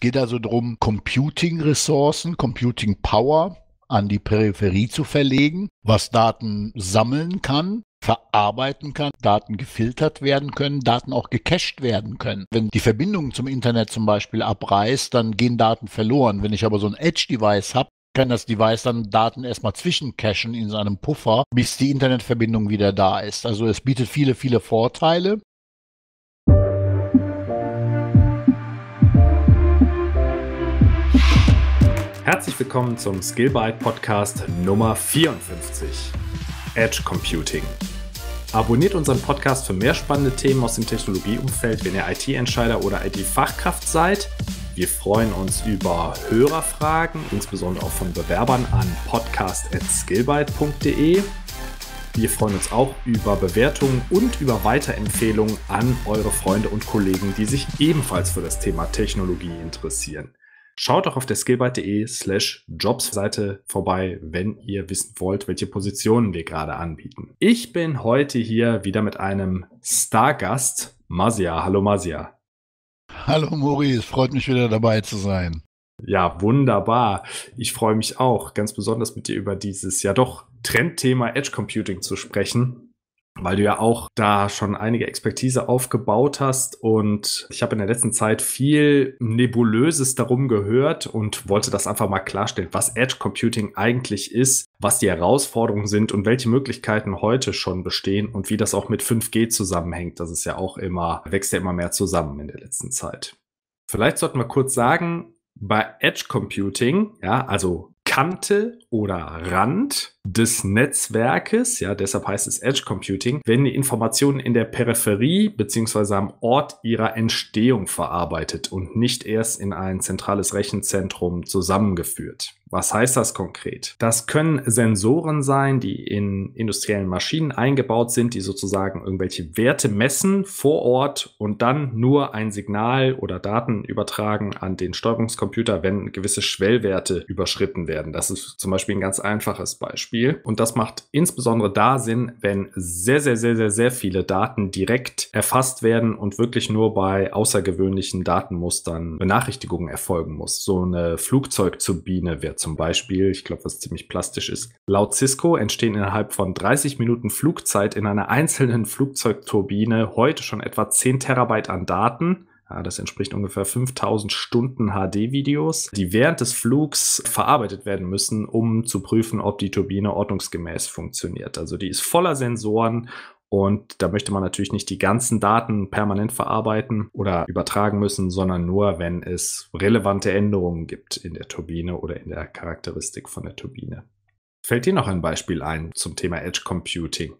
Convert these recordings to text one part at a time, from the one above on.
geht also darum, Computing-Ressourcen, Computing-Power an die Peripherie zu verlegen, was Daten sammeln kann, verarbeiten kann, Daten gefiltert werden können, Daten auch gecached werden können. Wenn die Verbindung zum Internet zum Beispiel abreißt, dann gehen Daten verloren. Wenn ich aber so ein Edge-Device habe, kann das Device dann Daten erstmal zwischencachen in seinem Puffer, bis die Internetverbindung wieder da ist. Also es bietet viele, viele Vorteile. Herzlich willkommen zum Skillbyte Podcast Nummer 54: Edge Computing. Abonniert unseren Podcast für mehr spannende Themen aus dem Technologieumfeld, wenn ihr IT-Entscheider oder IT-Fachkraft seid. Wir freuen uns über Hörerfragen, insbesondere auch von Bewerbern an podcast.skillbyte.de. Wir freuen uns auch über Bewertungen und über Weiterempfehlungen an eure Freunde und Kollegen, die sich ebenfalls für das Thema Technologie interessieren. Schaut doch auf der skillbyte.de slash jobsseite vorbei, wenn ihr wissen wollt, welche Positionen wir gerade anbieten. Ich bin heute hier wieder mit einem Stargast, Masia. Hallo Masia. Hallo Mori, es freut mich wieder dabei zu sein. Ja, wunderbar. Ich freue mich auch, ganz besonders mit dir über dieses ja doch Trendthema Edge Computing zu sprechen weil du ja auch da schon einige Expertise aufgebaut hast und ich habe in der letzten Zeit viel Nebulöses darum gehört und wollte das einfach mal klarstellen, was Edge Computing eigentlich ist, was die Herausforderungen sind und welche Möglichkeiten heute schon bestehen und wie das auch mit 5G zusammenhängt. Das ist ja auch immer, wächst ja immer mehr zusammen in der letzten Zeit. Vielleicht sollten wir kurz sagen, bei Edge Computing, ja, also Kante oder Rand des Netzwerkes, ja, deshalb heißt es Edge Computing, werden die Informationen in der Peripherie beziehungsweise am Ort ihrer Entstehung verarbeitet und nicht erst in ein zentrales Rechenzentrum zusammengeführt. Was heißt das konkret? Das können Sensoren sein, die in industriellen Maschinen eingebaut sind, die sozusagen irgendwelche Werte messen vor Ort und dann nur ein Signal oder Daten übertragen an den Steuerungskomputer, wenn gewisse Schwellwerte überschritten werden. Das ist zum Beispiel ein ganz einfaches Beispiel. Und das macht insbesondere da Sinn, wenn sehr, sehr, sehr, sehr, sehr viele Daten direkt erfasst werden und wirklich nur bei außergewöhnlichen Datenmustern Benachrichtigungen erfolgen muss. So eine Flugzeugturbine wird zum Beispiel, ich glaube, was ziemlich plastisch ist. Laut Cisco entstehen innerhalb von 30 Minuten Flugzeit in einer einzelnen Flugzeugturbine heute schon etwa 10 Terabyte an Daten. Ja, das entspricht ungefähr 5000 Stunden HD-Videos, die während des Flugs verarbeitet werden müssen, um zu prüfen, ob die Turbine ordnungsgemäß funktioniert. Also die ist voller Sensoren und da möchte man natürlich nicht die ganzen Daten permanent verarbeiten oder übertragen müssen, sondern nur, wenn es relevante Änderungen gibt in der Turbine oder in der Charakteristik von der Turbine. Fällt dir noch ein Beispiel ein zum Thema Edge Computing?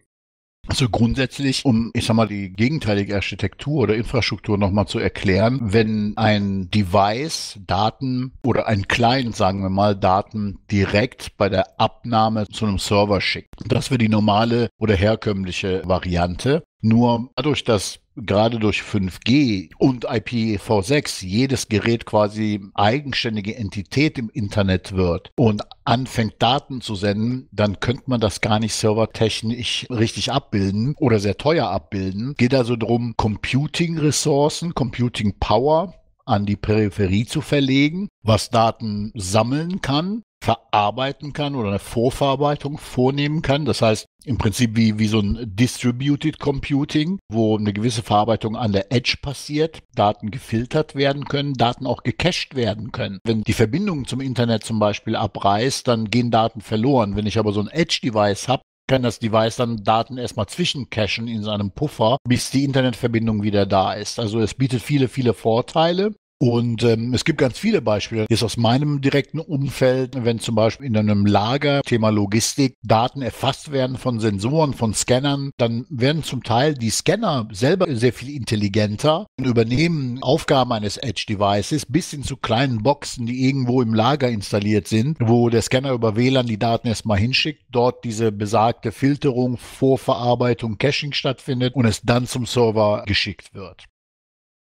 Also grundsätzlich, um, ich sag mal, die gegenteilige Architektur oder Infrastruktur nochmal zu erklären, wenn ein Device Daten oder ein Client, sagen wir mal, Daten direkt bei der Abnahme zu einem Server schickt. Das wäre die normale oder herkömmliche Variante. Nur dadurch, dass gerade durch 5G und IPv6 jedes Gerät quasi eigenständige Entität im Internet wird und anfängt Daten zu senden, dann könnte man das gar nicht servertechnisch richtig abbilden oder sehr teuer abbilden. Geht also darum, Computing-Ressourcen, Computing-Power an die Peripherie zu verlegen, was Daten sammeln kann verarbeiten kann oder eine Vorverarbeitung vornehmen kann. Das heißt, im Prinzip wie, wie so ein Distributed Computing, wo eine gewisse Verarbeitung an der Edge passiert, Daten gefiltert werden können, Daten auch gecached werden können. Wenn die Verbindung zum Internet zum Beispiel abreißt, dann gehen Daten verloren. Wenn ich aber so ein Edge-Device habe, kann das Device dann Daten erstmal zwischencachen in seinem Puffer, bis die Internetverbindung wieder da ist. Also es bietet viele, viele Vorteile. Und ähm, es gibt ganz viele Beispiele. Jetzt aus meinem direkten Umfeld, wenn zum Beispiel in einem Lager Thema Logistik Daten erfasst werden von Sensoren, von Scannern, dann werden zum Teil die Scanner selber sehr viel intelligenter und übernehmen Aufgaben eines Edge-Devices bis hin zu kleinen Boxen, die irgendwo im Lager installiert sind, wo der Scanner über WLAN die Daten erstmal hinschickt, dort diese besagte Filterung, Vorverarbeitung, Caching stattfindet und es dann zum Server geschickt wird.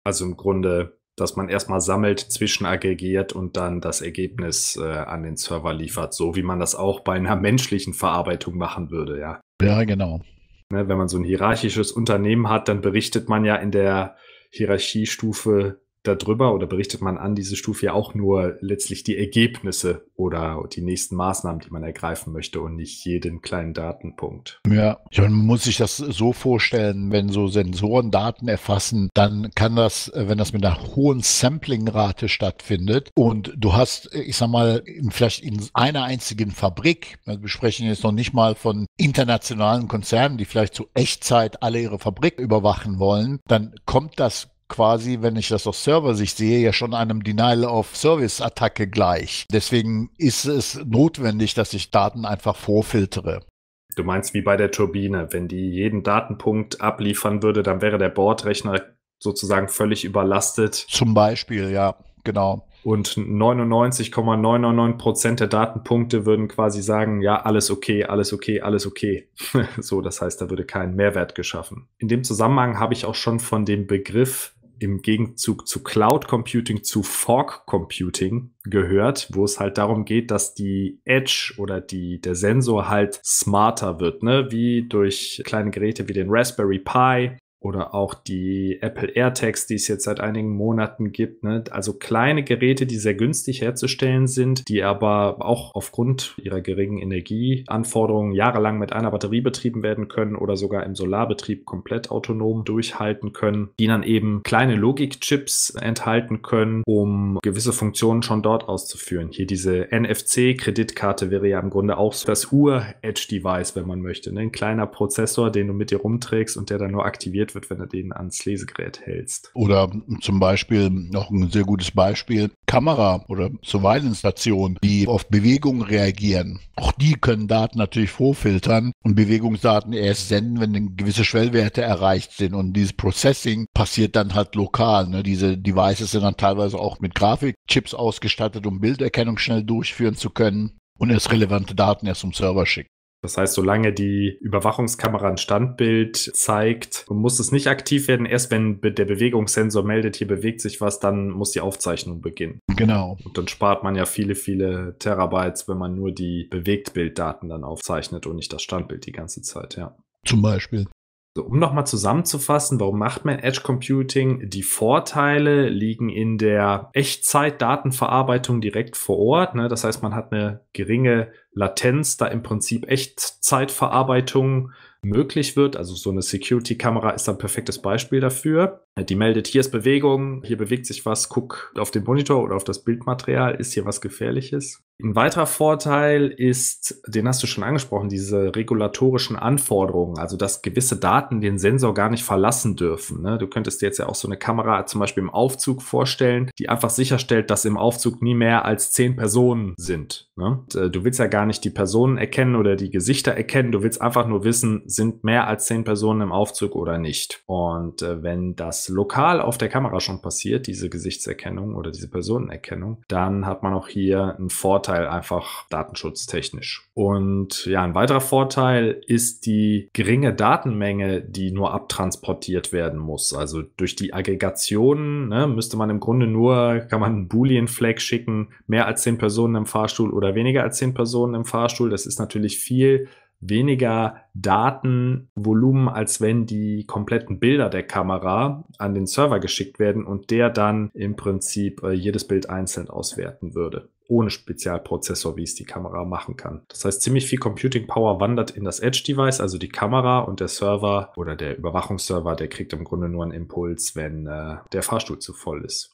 Also im Grunde dass man erstmal sammelt, zwischenaggregiert und dann das Ergebnis äh, an den Server liefert, so wie man das auch bei einer menschlichen Verarbeitung machen würde, ja. Ja, genau. Ne, wenn man so ein hierarchisches Unternehmen hat, dann berichtet man ja in der Hierarchiestufe darüber oder berichtet man an diese Stufe ja auch nur letztlich die Ergebnisse oder die nächsten Maßnahmen, die man ergreifen möchte und nicht jeden kleinen Datenpunkt. Ja, man muss sich das so vorstellen, wenn so Sensoren Daten erfassen, dann kann das, wenn das mit einer hohen Samplingrate stattfindet und du hast, ich sag mal, vielleicht in einer einzigen Fabrik, ne, wir sprechen jetzt noch nicht mal von internationalen Konzernen, die vielleicht zu Echtzeit alle ihre Fabrik überwachen wollen, dann kommt das quasi, wenn ich das aus Serversicht sehe, ja schon einem Denial-of-Service-Attacke gleich. Deswegen ist es notwendig, dass ich Daten einfach vorfiltere. Du meinst wie bei der Turbine, wenn die jeden Datenpunkt abliefern würde, dann wäre der Bordrechner sozusagen völlig überlastet. Zum Beispiel, ja, genau. Und 99,999 Prozent der Datenpunkte würden quasi sagen, ja, alles okay, alles okay, alles okay. so, das heißt, da würde kein Mehrwert geschaffen. In dem Zusammenhang habe ich auch schon von dem Begriff im Gegenzug zu Cloud Computing, zu Fork Computing gehört, wo es halt darum geht, dass die Edge oder die, der Sensor halt smarter wird, ne? wie durch kleine Geräte wie den Raspberry Pi oder auch die Apple AirTags, die es jetzt seit einigen Monaten gibt. Ne? Also kleine Geräte, die sehr günstig herzustellen sind, die aber auch aufgrund ihrer geringen Energieanforderungen jahrelang mit einer Batterie betrieben werden können oder sogar im Solarbetrieb komplett autonom durchhalten können, die dann eben kleine Logikchips enthalten können, um gewisse Funktionen schon dort auszuführen. Hier diese NFC-Kreditkarte wäre ja im Grunde auch so das Ur-Edge-Device, wenn man möchte. Ne? Ein kleiner Prozessor, den du mit dir rumträgst und der dann nur aktiviert vibriert wird, wenn du den ans Lesegerät hältst. Oder zum Beispiel noch ein sehr gutes Beispiel, Kamera oder Surveillance-Stationen, die auf Bewegung reagieren. Auch die können Daten natürlich vorfiltern und Bewegungsdaten erst senden, wenn gewisse Schwellwerte erreicht sind. Und dieses Processing passiert dann halt lokal. Ne? Diese Devices sind dann teilweise auch mit Grafikchips ausgestattet, um Bilderkennung schnell durchführen zu können und erst relevante Daten erst zum Server schicken. Das heißt, solange die Überwachungskamera ein Standbild zeigt, muss es nicht aktiv werden. Erst wenn der Bewegungssensor meldet, hier bewegt sich was, dann muss die Aufzeichnung beginnen. Genau. Und dann spart man ja viele, viele Terabytes, wenn man nur die Bewegtbilddaten dann aufzeichnet und nicht das Standbild die ganze Zeit, ja. Zum Beispiel. So, um nochmal zusammenzufassen, warum macht man Edge Computing? Die Vorteile liegen in der Echtzeit-Datenverarbeitung direkt vor Ort. Ne? Das heißt, man hat eine geringe Latenz, da im Prinzip Echtzeitverarbeitung möglich wird. Also so eine Security-Kamera ist ein perfektes Beispiel dafür. Halt, die meldet, hier ist Bewegung, hier bewegt sich was, guck auf den Monitor oder auf das Bildmaterial, ist hier was Gefährliches. Ein weiterer Vorteil ist, den hast du schon angesprochen, diese regulatorischen Anforderungen, also dass gewisse Daten den Sensor gar nicht verlassen dürfen. Ne? Du könntest dir jetzt ja auch so eine Kamera zum Beispiel im Aufzug vorstellen, die einfach sicherstellt, dass im Aufzug nie mehr als zehn Personen sind. Ne? Und, äh, du willst ja gar nicht die Personen erkennen oder die Gesichter erkennen, du willst einfach nur wissen, sind mehr als zehn Personen im Aufzug oder nicht. Und äh, wenn das lokal auf der Kamera schon passiert, diese Gesichtserkennung oder diese Personenerkennung, dann hat man auch hier einen Vorteil einfach datenschutztechnisch. Und ja, ein weiterer Vorteil ist die geringe Datenmenge, die nur abtransportiert werden muss. Also durch die Aggregationen ne, müsste man im Grunde nur, kann man einen Boolean-Flag schicken, mehr als zehn Personen im Fahrstuhl oder weniger als zehn Personen im Fahrstuhl. Das ist natürlich viel weniger Datenvolumen, als wenn die kompletten Bilder der Kamera an den Server geschickt werden und der dann im Prinzip äh, jedes Bild einzeln auswerten würde. Ohne Spezialprozessor, wie es die Kamera machen kann. Das heißt, ziemlich viel Computing Power wandert in das Edge-Device, also die Kamera und der Server oder der Überwachungsserver, der kriegt im Grunde nur einen Impuls, wenn äh, der Fahrstuhl zu voll ist.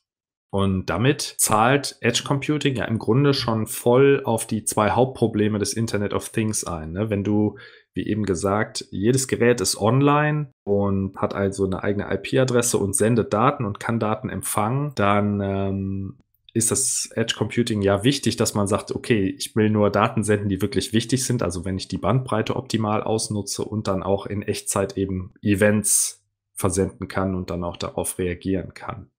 Und damit zahlt Edge Computing ja im Grunde schon voll auf die zwei Hauptprobleme des Internet of Things ein. Ne? Wenn du, wie eben gesagt, jedes Gerät ist online und hat also eine eigene IP-Adresse und sendet Daten und kann Daten empfangen, dann ähm, ist das Edge Computing ja wichtig, dass man sagt, okay, ich will nur Daten senden, die wirklich wichtig sind. Also wenn ich die Bandbreite optimal ausnutze und dann auch in Echtzeit eben Events versenden kann und dann auch darauf reagieren kann.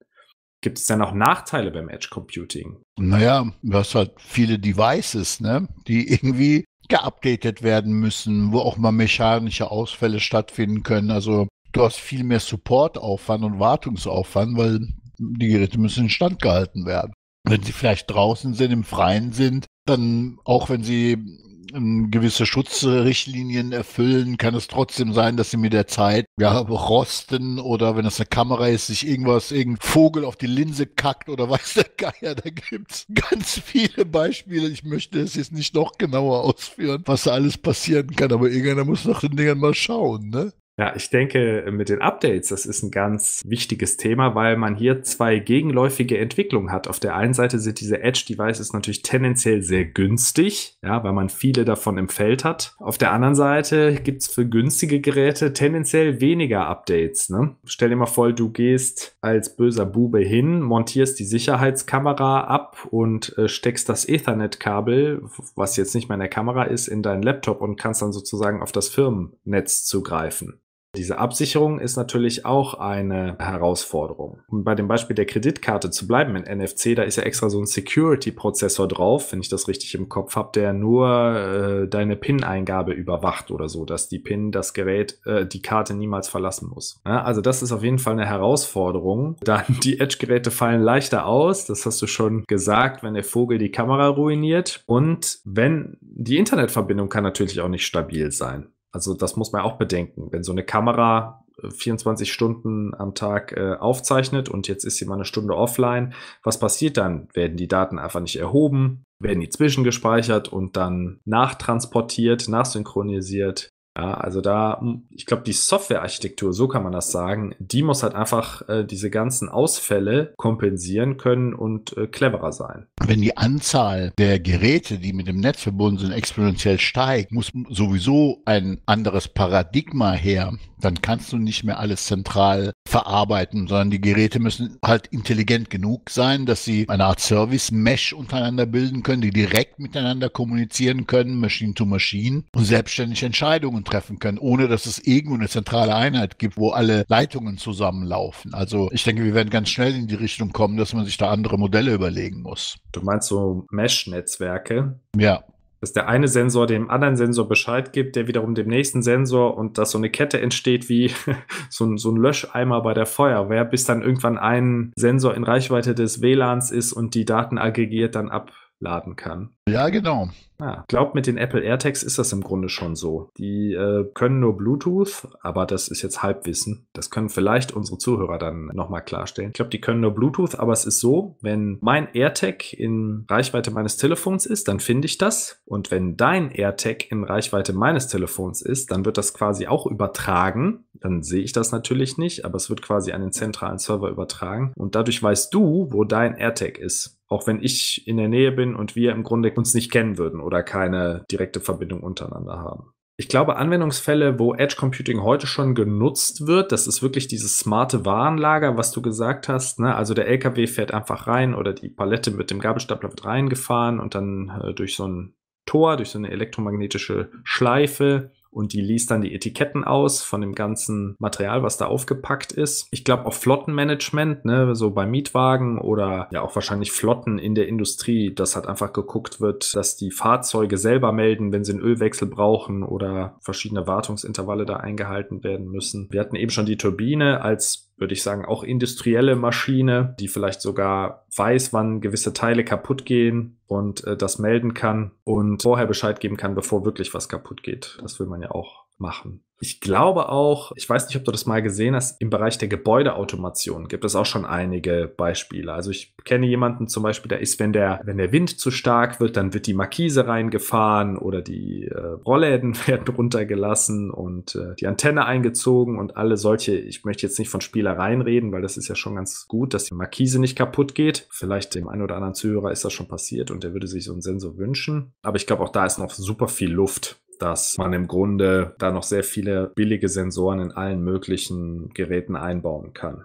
Gibt es denn auch Nachteile beim Edge Computing? Naja, du hast halt viele Devices, ne, die irgendwie geupdatet werden müssen, wo auch mal mechanische Ausfälle stattfinden können. Also du hast viel mehr Supportaufwand und Wartungsaufwand, weil die Geräte müssen instand gehalten werden. Wenn sie vielleicht draußen sind, im Freien sind, dann auch wenn sie ähm, gewisse Schutzrichtlinien erfüllen, kann es trotzdem sein, dass sie mit der Zeit ja rosten oder wenn es eine Kamera ist, sich irgendwas, irgendein Vogel auf die Linse kackt oder weiß der Geier. Da gibt's ganz viele Beispiele. Ich möchte es jetzt nicht noch genauer ausführen, was da alles passieren kann, aber irgendeiner muss nach den Dingern mal schauen, ne? Ja, ich denke, mit den Updates, das ist ein ganz wichtiges Thema, weil man hier zwei gegenläufige Entwicklungen hat. Auf der einen Seite sind diese Edge-Devices natürlich tendenziell sehr günstig, ja, weil man viele davon im Feld hat. Auf der anderen Seite gibt's für günstige Geräte tendenziell weniger Updates. Ne? Stell dir mal vor, du gehst als böser Bube hin, montierst die Sicherheitskamera ab und äh, steckst das Ethernet-Kabel, was jetzt nicht mehr in der Kamera ist, in deinen Laptop und kannst dann sozusagen auf das Firmennetz zugreifen. Diese Absicherung ist natürlich auch eine Herausforderung. Um bei dem Beispiel der Kreditkarte zu bleiben in NFC, da ist ja extra so ein Security-Prozessor drauf, wenn ich das richtig im Kopf habe, der nur äh, deine PIN-Eingabe überwacht oder so, dass die PIN das Gerät, äh, die Karte niemals verlassen muss. Ja, also das ist auf jeden Fall eine Herausforderung. Dann die Edge-Geräte fallen leichter aus, das hast du schon gesagt, wenn der Vogel die Kamera ruiniert und wenn die Internetverbindung kann natürlich auch nicht stabil sein. Also das muss man auch bedenken. Wenn so eine Kamera 24 äh, Stunden am Tag äh, aufzeichnet und jetzt ist sie mal eine Stunde offline, was passiert dann? Werden die Daten einfach nicht erhoben? Werden die zwischengespeichert und dann nachtransportiert, nachsynchronisiert? Ja, also da, hm, ich glaube, die Softwarearchitektur, so kann man das sagen, die muss halt einfach äh, diese ganzen Ausfälle kompensieren können und äh, cleverer sein. Wenn die Anzahl der Geräte, die mit dem Netz verbunden sind, exponentiell steigt, muss sowieso ein anderes Paradigma her. Dann kannst du nicht mehr alles zentral verarbeiten, sondern die Geräte müssen halt intelligent genug sein, dass sie eine Art Service-Mesh untereinander bilden können, die direkt miteinander kommunizieren können, Machine to Machine und selbstständig Entscheidungen Entscheidungen treffen können, ohne dass es irgendwo eine zentrale Einheit gibt, wo alle Leitungen zusammenlaufen. Also ich denke, wir werden ganz schnell in die Richtung kommen, dass man sich da andere Modelle überlegen muss. Du meinst so Mesh-Netzwerke? Ja dass der eine Sensor dem anderen Sensor Bescheid gibt, der wiederum dem nächsten Sensor und dass so eine Kette entsteht wie so ein, so ein Löscheimer bei der Feuerwehr, bis dann irgendwann ein Sensor in Reichweite des WLANs ist und die Daten aggregiert dann ab laden kann. Ja, genau. Ah, glaube, mit den Apple AirTags ist das im Grunde schon so. Die äh, können nur Bluetooth, aber das ist jetzt Halbwissen. Das können vielleicht unsere Zuhörer dann nochmal klarstellen. Ich glaube, die können nur Bluetooth, aber es ist so, wenn mein AirTag in Reichweite meines Telefons ist, dann finde ich das. Und wenn dein AirTag in Reichweite meines Telefons ist, dann wird das quasi auch übertragen. Dann sehe ich das natürlich nicht, aber es wird quasi an den zentralen Server übertragen. Und dadurch weißt du, wo dein AirTag ist auch wenn ich in der Nähe bin und wir im Grunde uns nicht kennen würden oder keine direkte Verbindung untereinander haben. Ich glaube, Anwendungsfälle, wo Edge Computing heute schon genutzt wird, das ist wirklich dieses smarte Warenlager, was du gesagt hast. Ne? Also der LKW fährt einfach rein oder die Palette mit dem Gabelstapler wird reingefahren und dann äh, durch so ein Tor, durch so eine elektromagnetische Schleife und die liest dann die Etiketten aus von dem ganzen Material, was da aufgepackt ist. Ich glaube auch Flottenmanagement, ne, so bei Mietwagen oder ja auch wahrscheinlich Flotten in der Industrie, dass halt einfach geguckt wird, dass die Fahrzeuge selber melden, wenn sie einen Ölwechsel brauchen oder verschiedene Wartungsintervalle da eingehalten werden müssen. Wir hatten eben schon die Turbine als würde ich sagen, auch industrielle Maschine, die vielleicht sogar weiß, wann gewisse Teile kaputt gehen und äh, das melden kann und vorher Bescheid geben kann, bevor wirklich was kaputt geht. Das will man ja auch machen. Ich glaube auch, ich weiß nicht, ob du das mal gesehen hast, im Bereich der Gebäudeautomation gibt es auch schon einige Beispiele. Also ich kenne jemanden zum Beispiel, der ist, wenn der, wenn der Wind zu stark wird, dann wird die Markise reingefahren oder die äh, Rollläden werden runtergelassen und äh, die Antenne eingezogen und alle solche. Ich möchte jetzt nicht von Spielereien reden, weil das ist ja schon ganz gut, dass die Markise nicht kaputt geht. Vielleicht dem einen oder anderen Zuhörer ist das schon passiert und der würde sich so einen Sensor wünschen. Aber ich glaube, auch da ist noch super viel Luft dass man im Grunde da noch sehr viele billige Sensoren in allen möglichen Geräten einbauen kann.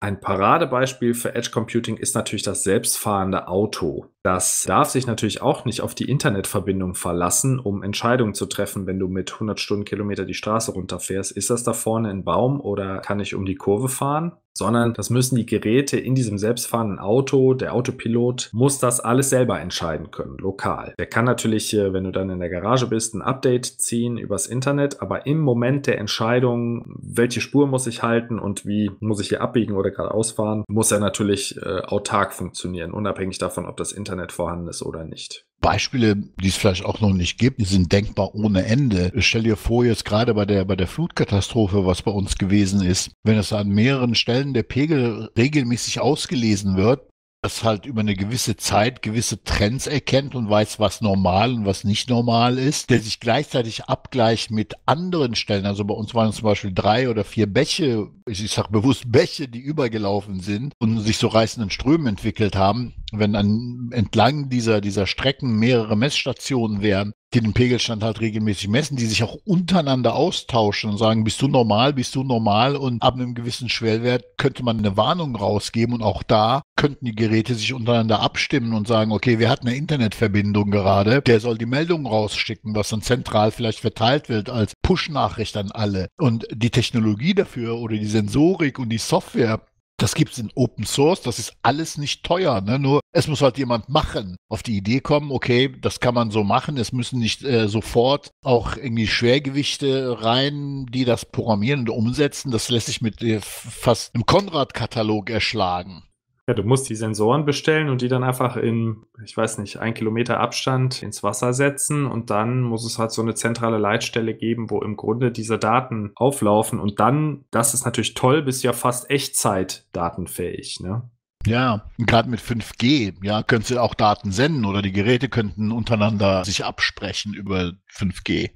Ein Paradebeispiel für Edge Computing ist natürlich das selbstfahrende Auto. Das darf sich natürlich auch nicht auf die Internetverbindung verlassen, um Entscheidungen zu treffen. Wenn du mit 100 Stundenkilometer die Straße runterfährst, ist das da vorne ein Baum oder kann ich um die Kurve fahren? Sondern das müssen die Geräte in diesem selbstfahrenden Auto, der Autopilot muss das alles selber entscheiden können, lokal. Der kann natürlich, äh, wenn du dann in der Garage bist, ein Update ziehen übers Internet, aber im Moment der Entscheidung, welche Spur muss ich halten und wie muss ich hier abbiegen oder geradeaus fahren, muss er natürlich äh, autark funktionieren, unabhängig davon, ob das Internet Internet vorhanden ist oder nicht. Beispiele, die es vielleicht auch noch nicht gibt, sind denkbar ohne Ende. Ich stell dir vor, jetzt gerade bei der, bei der Flutkatastrophe, was bei uns gewesen ist, wenn es an mehreren Stellen der Pegel regelmäßig ausgelesen wird, das halt über eine gewisse Zeit gewisse Trends erkennt und weiß, was normal und was nicht normal ist, der sich gleichzeitig abgleicht mit anderen Stellen. Also bei uns waren es zum Beispiel drei oder vier Bäche, ich sage bewusst Bäche, die übergelaufen sind und sich so reißenden Strömen entwickelt haben wenn an, entlang dieser, dieser Strecken mehrere Messstationen wären, die den Pegelstand halt regelmäßig messen, die sich auch untereinander austauschen und sagen, bist du normal, bist du normal und ab einem gewissen Schwellwert könnte man eine Warnung rausgeben und auch da könnten die Geräte sich untereinander abstimmen und sagen, okay, wir hatten eine Internetverbindung gerade, der soll die Meldung rausschicken, was dann zentral vielleicht verteilt wird als Push-Nachricht an alle. Und die Technologie dafür oder die Sensorik und die Software das gibt es in Open Source, das ist alles nicht teuer, ne? nur es muss halt jemand machen, auf die Idee kommen, okay, das kann man so machen, es müssen nicht äh, sofort auch irgendwie Schwergewichte rein, die das programmieren und umsetzen, das lässt sich mit äh, fast einem Konrad-Katalog erschlagen. Ja, du musst die Sensoren bestellen und die dann einfach in, ich weiß nicht, ein Kilometer Abstand ins Wasser setzen und dann muss es halt so eine zentrale Leitstelle geben, wo im Grunde diese Daten auflaufen und dann, das ist natürlich toll, bist ja fast Echtzeit datenfähig, ne? Ja, gerade mit 5G, ja, könntest du auch Daten senden oder die Geräte könnten untereinander sich absprechen über 5G.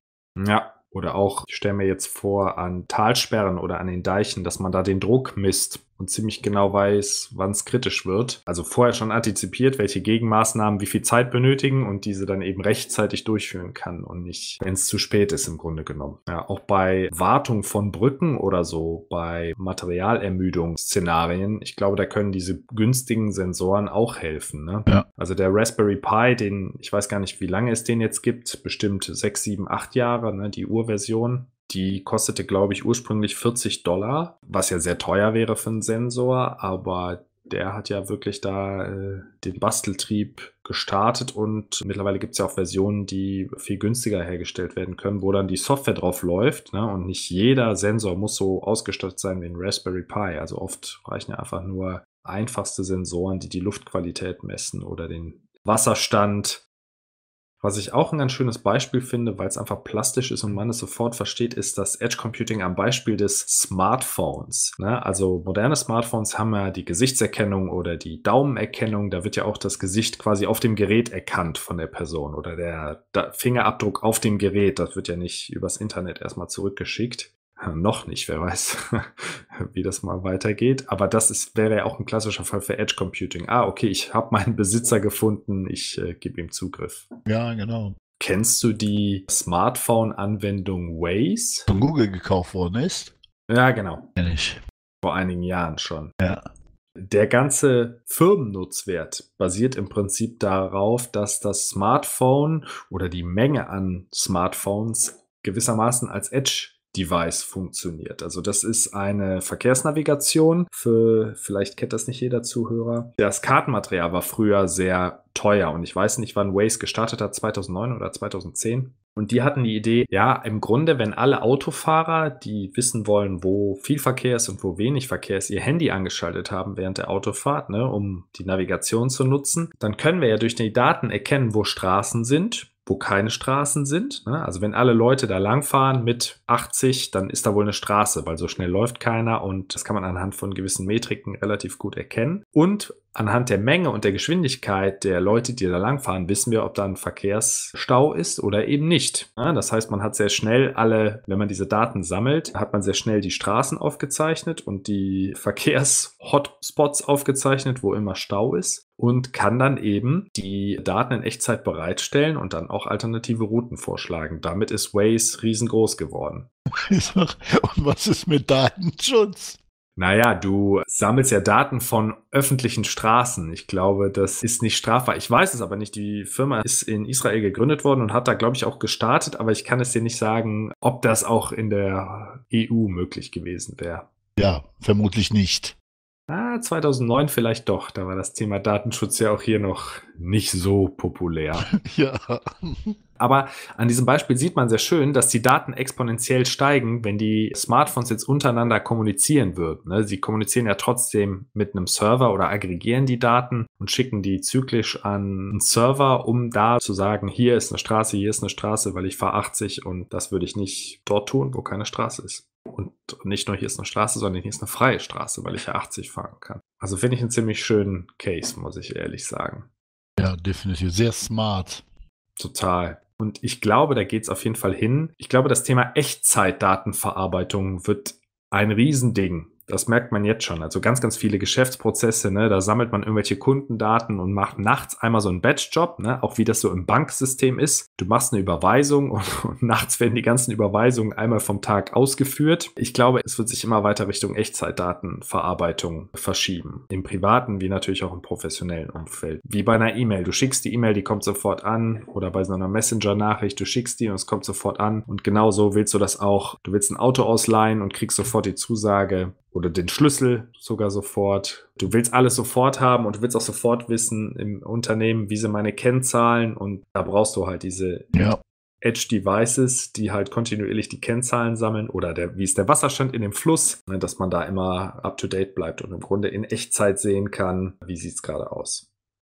Ja, oder auch, ich stelle mir jetzt vor, an Talsperren oder an den Deichen, dass man da den Druck misst und ziemlich genau weiß, wann es kritisch wird. Also vorher schon antizipiert, welche Gegenmaßnahmen wie viel Zeit benötigen und diese dann eben rechtzeitig durchführen kann und nicht, wenn es zu spät ist im Grunde genommen. Ja, auch bei Wartung von Brücken oder so, bei Materialermüdungsszenarien, ich glaube, da können diese günstigen Sensoren auch helfen. Ne? Ja. Also der Raspberry Pi, den, ich weiß gar nicht, wie lange es den jetzt gibt, bestimmt sechs, sieben, acht Jahre, ne, die Urversion, die kostete, glaube ich, ursprünglich 40 Dollar, was ja sehr teuer wäre für einen Sensor, aber der hat ja wirklich da äh, den Basteltrieb gestartet und mittlerweile gibt es ja auch Versionen, die viel günstiger hergestellt werden können, wo dann die Software drauf läuft ne? und nicht jeder Sensor muss so ausgestattet sein wie ein Raspberry Pi. Also oft reichen ja einfach nur einfachste Sensoren, die die Luftqualität messen oder den Wasserstand was ich auch ein ganz schönes Beispiel finde, weil es einfach plastisch ist und man es sofort versteht, ist das Edge Computing am Beispiel des Smartphones. Ne? Also moderne Smartphones haben ja die Gesichtserkennung oder die Daumenerkennung. Da wird ja auch das Gesicht quasi auf dem Gerät erkannt von der Person oder der Fingerabdruck auf dem Gerät. Das wird ja nicht übers Internet erstmal zurückgeschickt noch nicht, wer weiß, wie das mal weitergeht. Aber das ist, wäre ja auch ein klassischer Fall für Edge Computing. Ah, okay, ich habe meinen Besitzer gefunden, ich äh, gebe ihm Zugriff. Ja, genau. Kennst du die Smartphone-Anwendung Waze? Von Google gekauft worden ist? Ja, genau. Ehrlich. Vor einigen Jahren schon. Ja. Der ganze Firmennutzwert basiert im Prinzip darauf, dass das Smartphone oder die Menge an Smartphones gewissermaßen als Edge Device funktioniert. Also das ist eine Verkehrsnavigation für, vielleicht kennt das nicht jeder Zuhörer. Das Kartenmaterial war früher sehr teuer und ich weiß nicht, wann Waze gestartet hat, 2009 oder 2010. Und die hatten die Idee, ja, im Grunde, wenn alle Autofahrer, die wissen wollen, wo viel Verkehr ist und wo wenig Verkehr ist, ihr Handy angeschaltet haben während der Autofahrt, ne, um die Navigation zu nutzen, dann können wir ja durch die Daten erkennen, wo Straßen sind, wo keine Straßen sind. Ne? Also wenn alle Leute da langfahren mit 80, dann ist da wohl eine Straße, weil so schnell läuft keiner und das kann man anhand von gewissen Metriken relativ gut erkennen. Und anhand der Menge und der Geschwindigkeit der Leute, die da langfahren, wissen wir, ob da ein Verkehrsstau ist oder eben nicht. Ne? Das heißt, man hat sehr schnell alle, wenn man diese Daten sammelt, hat man sehr schnell die Straßen aufgezeichnet und die Verkehrshotspots aufgezeichnet, wo immer Stau ist und kann dann eben die Daten in Echtzeit bereitstellen und dann auch alternative Routen vorschlagen. Damit ist Waze riesengroß geworden. und was ist mit Datenschutz? Naja, du sammelst ja Daten von öffentlichen Straßen. Ich glaube, das ist nicht strafbar. Ich weiß es aber nicht. Die Firma ist in Israel gegründet worden und hat da, glaube ich, auch gestartet. Aber ich kann es dir nicht sagen, ob das auch in der EU möglich gewesen wäre. Ja, vermutlich nicht. Ah, 2009 vielleicht doch. Da war das Thema Datenschutz ja auch hier noch nicht so populär. ja. Aber an diesem Beispiel sieht man sehr schön, dass die Daten exponentiell steigen, wenn die Smartphones jetzt untereinander kommunizieren würden. Ne? Sie kommunizieren ja trotzdem mit einem Server oder aggregieren die Daten und schicken die zyklisch an einen Server, um da zu sagen, hier ist eine Straße, hier ist eine Straße, weil ich fahre 80 und das würde ich nicht dort tun, wo keine Straße ist. Und nicht nur hier ist eine Straße, sondern hier ist eine freie Straße, weil ich ja 80 fahren kann. Also finde ich einen ziemlich schönen Case, muss ich ehrlich sagen. Ja, definitiv. Sehr smart. Total. Und ich glaube, da geht es auf jeden Fall hin. Ich glaube, das Thema Echtzeitdatenverarbeitung wird ein Riesending das merkt man jetzt schon. Also ganz, ganz viele Geschäftsprozesse, ne? da sammelt man irgendwelche Kundendaten und macht nachts einmal so einen Batch-Job, ne? auch wie das so im Banksystem ist. Du machst eine Überweisung und, und nachts werden die ganzen Überweisungen einmal vom Tag ausgeführt. Ich glaube, es wird sich immer weiter Richtung Echtzeitdatenverarbeitung verschieben. Im privaten wie natürlich auch im professionellen Umfeld. Wie bei einer E-Mail. Du schickst die E-Mail, die kommt sofort an oder bei so einer Messenger-Nachricht, du schickst die und es kommt sofort an. Und genauso willst du das auch. Du willst ein Auto ausleihen und kriegst sofort die Zusage, oder den Schlüssel sogar sofort. Du willst alles sofort haben und du willst auch sofort wissen im Unternehmen, wie sie meine Kennzahlen und da brauchst du halt diese ja. Edge Devices, die halt kontinuierlich die Kennzahlen sammeln oder der, wie ist der Wasserstand in dem Fluss, ne, dass man da immer up to date bleibt und im Grunde in Echtzeit sehen kann, wie sieht es gerade aus.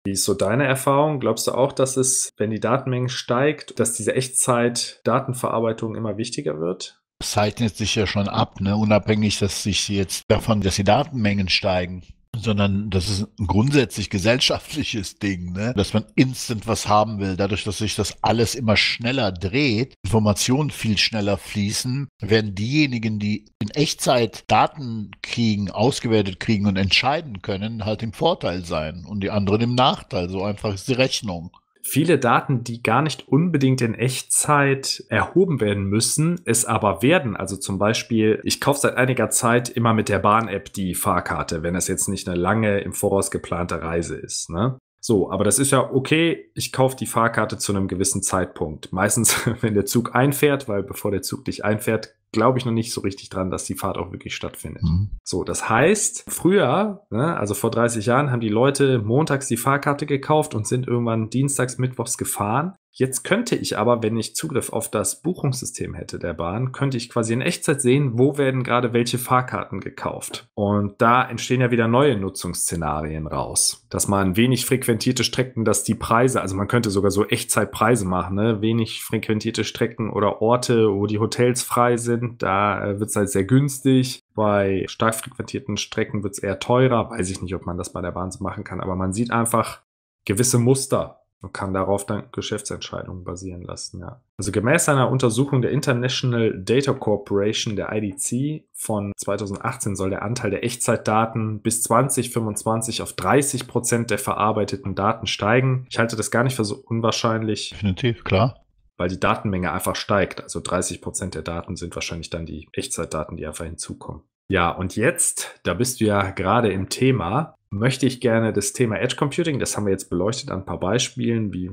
Wie ist so deine Erfahrung? Glaubst du auch, dass es, wenn die Datenmenge steigt, dass diese Echtzeit-Datenverarbeitung immer wichtiger wird? zeichnet sich ja schon ab, ne? unabhängig, dass sich jetzt davon, dass die Datenmengen steigen sondern das ist ein grundsätzlich gesellschaftliches Ding, ne? dass man instant was haben will. Dadurch, dass sich das alles immer schneller dreht, Informationen viel schneller fließen, werden diejenigen, die in Echtzeit Daten kriegen, ausgewertet kriegen und entscheiden können, halt im Vorteil sein und die anderen im Nachteil. So einfach ist die Rechnung viele Daten, die gar nicht unbedingt in Echtzeit erhoben werden müssen, es aber werden. Also zum Beispiel, ich kaufe seit einiger Zeit immer mit der Bahn-App die Fahrkarte, wenn das jetzt nicht eine lange im Voraus geplante Reise ist. Ne? So, aber das ist ja okay, ich kaufe die Fahrkarte zu einem gewissen Zeitpunkt. Meistens, wenn der Zug einfährt, weil bevor der Zug dich einfährt, glaube ich noch nicht so richtig dran, dass die Fahrt auch wirklich stattfindet. Mhm. So, das heißt, früher, ne, also vor 30 Jahren, haben die Leute montags die Fahrkarte gekauft und sind irgendwann dienstags, mittwochs gefahren. Jetzt könnte ich aber, wenn ich Zugriff auf das Buchungssystem hätte der Bahn, könnte ich quasi in Echtzeit sehen, wo werden gerade welche Fahrkarten gekauft. Und da entstehen ja wieder neue Nutzungsszenarien raus. Dass man wenig frequentierte Strecken, dass die Preise, also man könnte sogar so Echtzeitpreise machen, ne? wenig frequentierte Strecken oder Orte, wo die Hotels frei sind, da äh, wird es halt sehr günstig. Bei stark frequentierten Strecken wird es eher teurer. Weiß ich nicht, ob man das bei der Bahn so machen kann, aber man sieht einfach gewisse Muster und kann darauf dann Geschäftsentscheidungen basieren lassen. Ja. Also gemäß einer Untersuchung der International Data Corporation, der IDC, von 2018 soll der Anteil der Echtzeitdaten bis 2025 auf 30 Prozent der verarbeiteten Daten steigen. Ich halte das gar nicht für so unwahrscheinlich. Definitiv, klar. Weil die Datenmenge einfach steigt. Also 30 Prozent der Daten sind wahrscheinlich dann die Echtzeitdaten, die einfach hinzukommen. Ja, und jetzt, da bist du ja gerade im Thema, möchte ich gerne das Thema Edge Computing, das haben wir jetzt beleuchtet an ein paar Beispielen, wie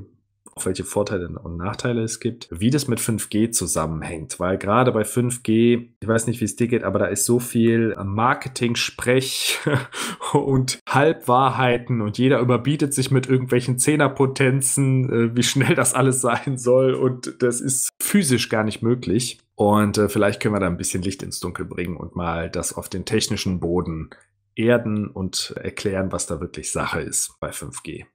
auf welche Vorteile und Nachteile es gibt, wie das mit 5G zusammenhängt, weil gerade bei 5G, ich weiß nicht, wie es dir geht, aber da ist so viel Marketing-Sprech und Halbwahrheiten und jeder überbietet sich mit irgendwelchen Zehnerpotenzen, äh, wie schnell das alles sein soll und das ist physisch gar nicht möglich. Und äh, vielleicht können wir da ein bisschen Licht ins Dunkel bringen und mal das auf den technischen Boden erden und erklären, was da wirklich Sache ist bei 5G.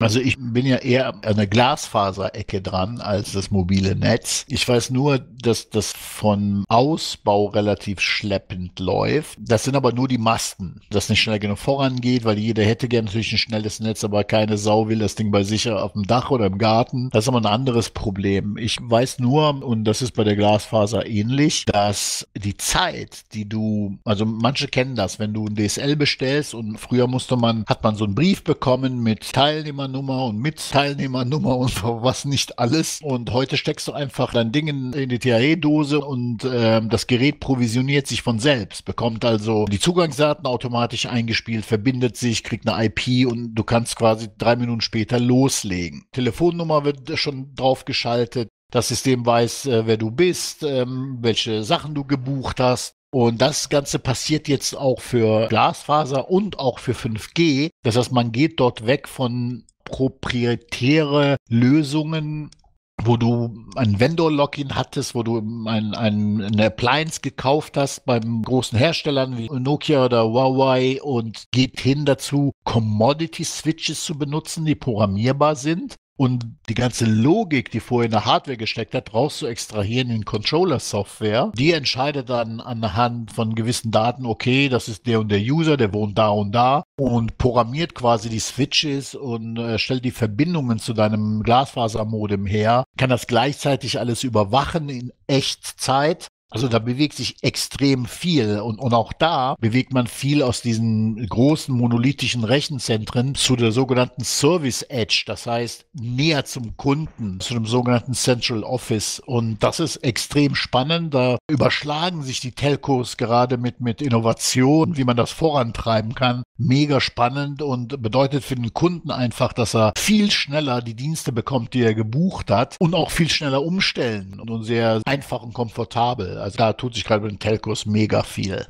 Also ich bin ja eher an der Glasfaserecke dran als das mobile Netz. Ich weiß nur, dass das von Ausbau relativ schleppend läuft. Das sind aber nur die Masten, dass nicht schnell genug vorangeht, weil jeder hätte gerne natürlich ein schnelles Netz, aber keine Sau will das Ding bei sich auf dem Dach oder im Garten. Das ist aber ein anderes Problem. Ich weiß nur, und das ist bei der Glasfaser ähnlich, dass die Zeit, die du, also manche kennen das, wenn du ein DSL bestellst und früher musste man, hat man so einen Brief bekommen mit Teilnehmern, Teilnehmernummer und mit Teilnehmernummer und was nicht alles. Und heute steckst du einfach dein Ding in, in die THE-Dose und äh, das Gerät provisioniert sich von selbst, bekommt also die Zugangsdaten automatisch eingespielt, verbindet sich, kriegt eine IP und du kannst quasi drei Minuten später loslegen. Telefonnummer wird schon draufgeschaltet. Das System weiß, äh, wer du bist, ähm, welche Sachen du gebucht hast. Und das Ganze passiert jetzt auch für Glasfaser und auch für 5G. Das heißt, man geht dort weg von proprietäre Lösungen wo du ein Vendor-Login hattest, wo du ein, ein, eine Appliance gekauft hast beim großen Herstellern wie Nokia oder Huawei und geht hin dazu, Commodity-Switches zu benutzen, die programmierbar sind. Und die ganze Logik, die vorher in der Hardware gesteckt hat, brauchst du extrahieren in Controller-Software. Die entscheidet dann anhand von gewissen Daten, okay, das ist der und der User, der wohnt da und da und programmiert quasi die Switches und äh, stellt die Verbindungen zu deinem Glasfasermodem her, kann das gleichzeitig alles überwachen in Echtzeit also da bewegt sich extrem viel und, und auch da bewegt man viel aus diesen großen monolithischen Rechenzentren zu der sogenannten Service Edge, das heißt näher zum Kunden, zu dem sogenannten Central Office. Und das ist extrem spannend. Da überschlagen sich die Telcos gerade mit, mit Innovation, wie man das vorantreiben kann. Mega spannend und bedeutet für den Kunden einfach, dass er viel schneller die Dienste bekommt, die er gebucht hat und auch viel schneller umstellen und sehr einfach und komfortabel. Also da tut sich gerade mit den Telcos mega viel.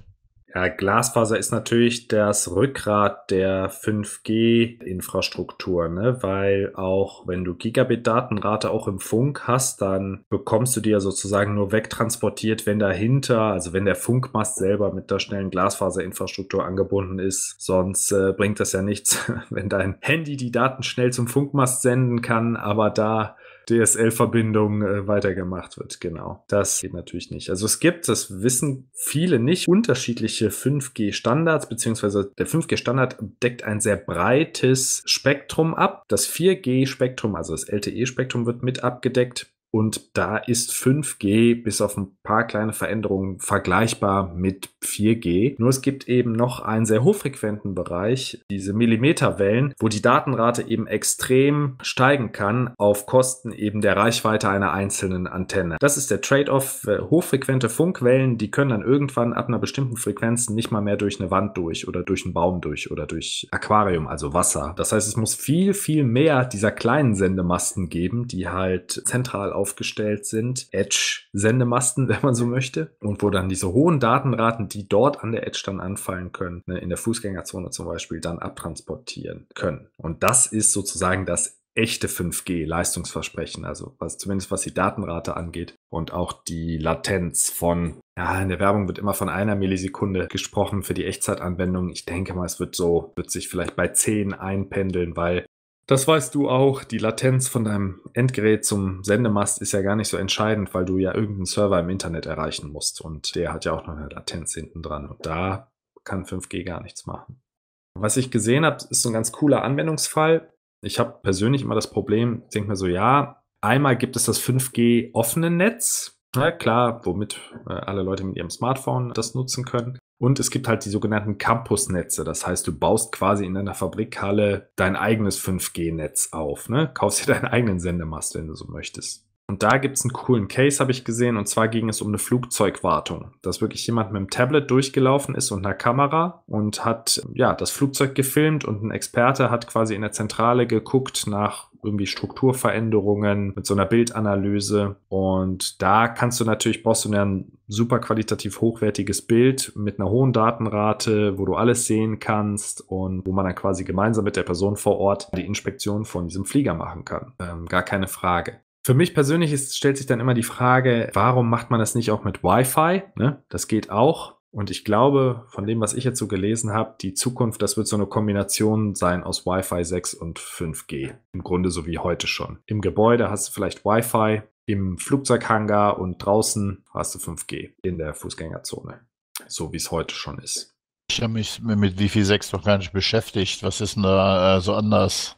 Ja, Glasfaser ist natürlich das Rückgrat der 5G-Infrastruktur, ne? weil auch wenn du Gigabit-Datenrate auch im Funk hast, dann bekommst du die ja sozusagen nur wegtransportiert, wenn dahinter, also wenn der Funkmast selber mit der schnellen Glasfaser-Infrastruktur angebunden ist. Sonst äh, bringt das ja nichts, wenn dein Handy die Daten schnell zum Funkmast senden kann, aber da DSL-Verbindung äh, weitergemacht wird. Genau. Das geht natürlich nicht. Also es gibt, das wissen viele nicht, unterschiedliche 5G-Standards, beziehungsweise der 5G-Standard deckt ein sehr breites Spektrum ab. Das 4G-Spektrum, also das LTE-Spektrum wird mit abgedeckt. Und da ist 5G bis auf ein paar kleine Veränderungen vergleichbar mit 4G. Nur es gibt eben noch einen sehr hochfrequenten Bereich, diese Millimeterwellen, wo die Datenrate eben extrem steigen kann auf Kosten eben der Reichweite einer einzelnen Antenne. Das ist der Trade-off. Äh, hochfrequente Funkwellen, die können dann irgendwann ab einer bestimmten Frequenz nicht mal mehr durch eine Wand durch oder durch einen Baum durch oder durch Aquarium, also Wasser. Das heißt, es muss viel, viel mehr dieser kleinen Sendemasten geben, die halt zentral auf aufgestellt sind, Edge-Sendemasten, wenn man so möchte, und wo dann diese hohen Datenraten, die dort an der Edge dann anfallen können, ne, in der Fußgängerzone zum Beispiel, dann abtransportieren können. Und das ist sozusagen das echte 5G-Leistungsversprechen, also was, zumindest was die Datenrate angeht und auch die Latenz von, ja, in der Werbung wird immer von einer Millisekunde gesprochen für die Echtzeitanwendung. Ich denke mal, es wird so, wird sich vielleicht bei 10 einpendeln, weil das weißt du auch, die Latenz von deinem Endgerät zum Sendemast ist ja gar nicht so entscheidend, weil du ja irgendeinen Server im Internet erreichen musst und der hat ja auch noch eine Latenz hinten dran und da kann 5G gar nichts machen. Was ich gesehen habe, ist so ein ganz cooler Anwendungsfall. Ich habe persönlich immer das Problem, ich denke mir so, ja, einmal gibt es das 5G offene Netz, na klar, womit äh, alle Leute mit ihrem Smartphone das nutzen können. Und es gibt halt die sogenannten Campusnetze. Das heißt, du baust quasi in deiner Fabrikhalle dein eigenes 5G-Netz auf. Ne? Kaufst dir deinen eigenen Sendemast, wenn du so möchtest. Und da gibt es einen coolen Case, habe ich gesehen. Und zwar ging es um eine Flugzeugwartung. Dass wirklich jemand mit einem Tablet durchgelaufen ist und einer Kamera und hat ja das Flugzeug gefilmt und ein Experte hat quasi in der Zentrale geguckt nach irgendwie Strukturveränderungen mit so einer Bildanalyse. Und da kannst du natürlich, brauchst du ein super qualitativ hochwertiges Bild mit einer hohen Datenrate, wo du alles sehen kannst und wo man dann quasi gemeinsam mit der Person vor Ort die Inspektion von diesem Flieger machen kann. Ähm, gar keine Frage. Für mich persönlich ist, stellt sich dann immer die Frage, warum macht man das nicht auch mit Wi-Fi? Ne? Das geht auch. Und ich glaube, von dem, was ich jetzt so gelesen habe, die Zukunft, das wird so eine Kombination sein aus Wi-Fi 6 und 5G. Im Grunde so wie heute schon. Im Gebäude hast du vielleicht Wi-Fi, im Flugzeughangar und draußen hast du 5G in der Fußgängerzone. So wie es heute schon ist. Ich habe mich mit Wi-Fi 6 noch gar nicht beschäftigt. Was ist denn da äh, so anders?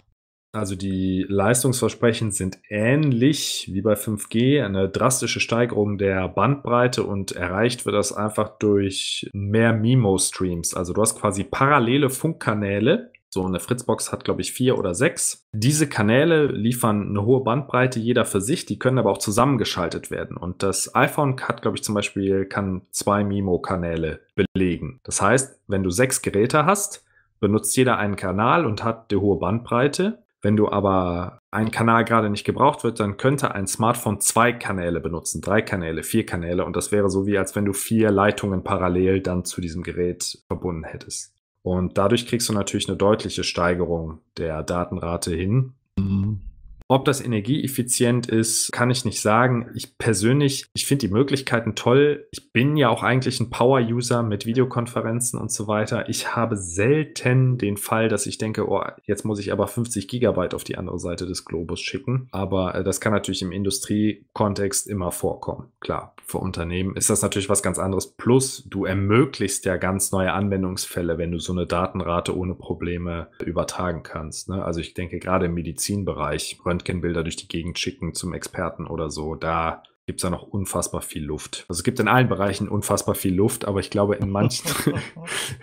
Also die Leistungsversprechen sind ähnlich wie bei 5G, eine drastische Steigerung der Bandbreite und erreicht wird das einfach durch mehr MIMO-Streams. Also du hast quasi parallele Funkkanäle. So eine Fritzbox hat, glaube ich, vier oder sechs. Diese Kanäle liefern eine hohe Bandbreite, jeder für sich. Die können aber auch zusammengeschaltet werden. Und das iPhone hat, glaube ich, zum Beispiel, kann zwei MIMO-Kanäle belegen. Das heißt, wenn du sechs Geräte hast, benutzt jeder einen Kanal und hat die hohe Bandbreite. Wenn du aber ein Kanal gerade nicht gebraucht wird, dann könnte ein Smartphone zwei Kanäle benutzen, drei Kanäle, vier Kanäle und das wäre so wie, als wenn du vier Leitungen parallel dann zu diesem Gerät verbunden hättest. Und dadurch kriegst du natürlich eine deutliche Steigerung der Datenrate hin. Mhm. Ob das energieeffizient ist, kann ich nicht sagen. Ich persönlich, ich finde die Möglichkeiten toll. Ich bin ja auch eigentlich ein Power-User mit Videokonferenzen und so weiter. Ich habe selten den Fall, dass ich denke, oh, jetzt muss ich aber 50 Gigabyte auf die andere Seite des Globus schicken. Aber äh, das kann natürlich im Industriekontext immer vorkommen. Klar, für Unternehmen ist das natürlich was ganz anderes. Plus, du ermöglichst ja ganz neue Anwendungsfälle, wenn du so eine Datenrate ohne Probleme übertragen kannst. Ne? Also ich denke gerade im Medizinbereich, Röntgenbilder durch die Gegend schicken zum Experten oder so, da gibt es ja noch unfassbar viel Luft. Also es gibt in allen Bereichen unfassbar viel Luft, aber ich glaube, in manchen,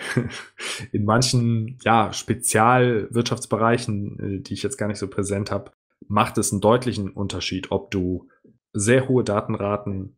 in manchen ja, Spezialwirtschaftsbereichen, äh, die ich jetzt gar nicht so präsent habe, macht es einen deutlichen Unterschied, ob du sehr hohe Datenraten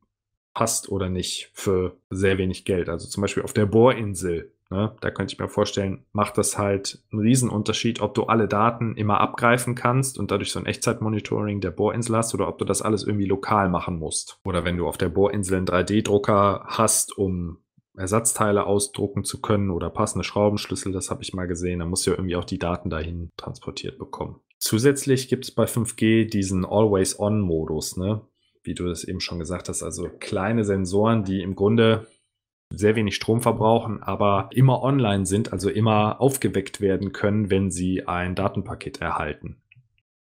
hast oder nicht für sehr wenig Geld. Also zum Beispiel auf der Bohrinsel Ne? Da könnte ich mir vorstellen, macht das halt einen Riesenunterschied, ob du alle Daten immer abgreifen kannst und dadurch so ein Echtzeitmonitoring der Bohrinsel hast oder ob du das alles irgendwie lokal machen musst. Oder wenn du auf der Bohrinsel einen 3D-Drucker hast, um Ersatzteile ausdrucken zu können oder passende Schraubenschlüssel, das habe ich mal gesehen. dann musst du ja irgendwie auch die Daten dahin transportiert bekommen. Zusätzlich gibt es bei 5G diesen Always-On-Modus, ne? wie du das eben schon gesagt hast. Also kleine Sensoren, die im Grunde sehr wenig Strom verbrauchen, aber immer online sind, also immer aufgeweckt werden können, wenn sie ein Datenpaket erhalten.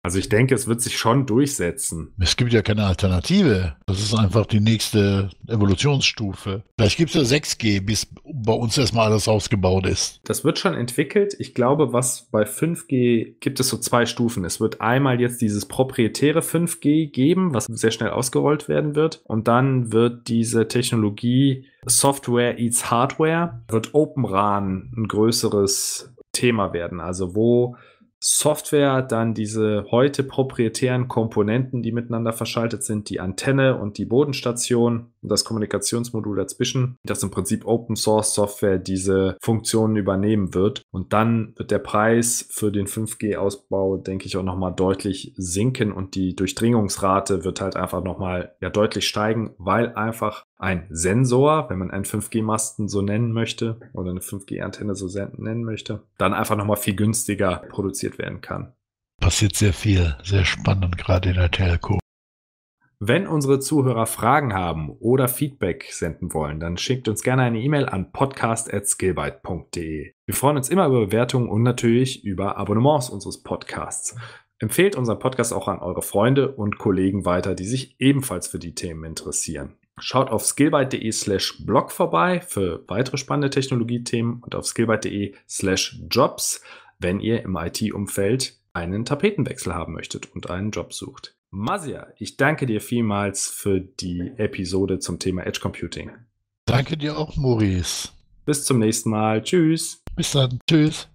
Also ich denke, es wird sich schon durchsetzen. Es gibt ja keine Alternative. Das ist einfach die nächste Evolutionsstufe. Vielleicht gibt es ja 6G, bis bei uns erstmal alles ausgebaut ist. Das wird schon entwickelt. Ich glaube, was bei 5G gibt es so zwei Stufen. Es wird einmal jetzt dieses proprietäre 5G geben, was sehr schnell ausgerollt werden wird. Und dann wird diese Technologie Software eats Hardware, wird OpenRAN ein größeres Thema werden. Also wo Software, dann diese heute proprietären Komponenten, die miteinander verschaltet sind, die Antenne und die Bodenstation das Kommunikationsmodul dazwischen, das im Prinzip Open Source Software diese Funktionen übernehmen wird. Und dann wird der Preis für den 5G-Ausbau, denke ich, auch nochmal deutlich sinken und die Durchdringungsrate wird halt einfach nochmal ja, deutlich steigen, weil einfach ein Sensor, wenn man einen 5G-Masten so nennen möchte oder eine 5G-Antenne so nennen möchte, dann einfach nochmal viel günstiger produziert werden kann. Passiert sehr viel, sehr spannend gerade in der Telco. Wenn unsere Zuhörer Fragen haben oder Feedback senden wollen, dann schickt uns gerne eine E-Mail an podcast.skillbyte.de. Wir freuen uns immer über Bewertungen und natürlich über Abonnements unseres Podcasts. Empfehlt unseren Podcast auch an eure Freunde und Kollegen weiter, die sich ebenfalls für die Themen interessieren. Schaut auf skillbyte.de slash blog vorbei für weitere spannende Technologiethemen und auf skillbyte.de slash jobs, wenn ihr im IT-Umfeld einen Tapetenwechsel haben möchtet und einen Job sucht. Masia, ich danke dir vielmals für die Episode zum Thema Edge Computing. Danke dir auch, Maurice. Bis zum nächsten Mal. Tschüss. Bis dann. Tschüss.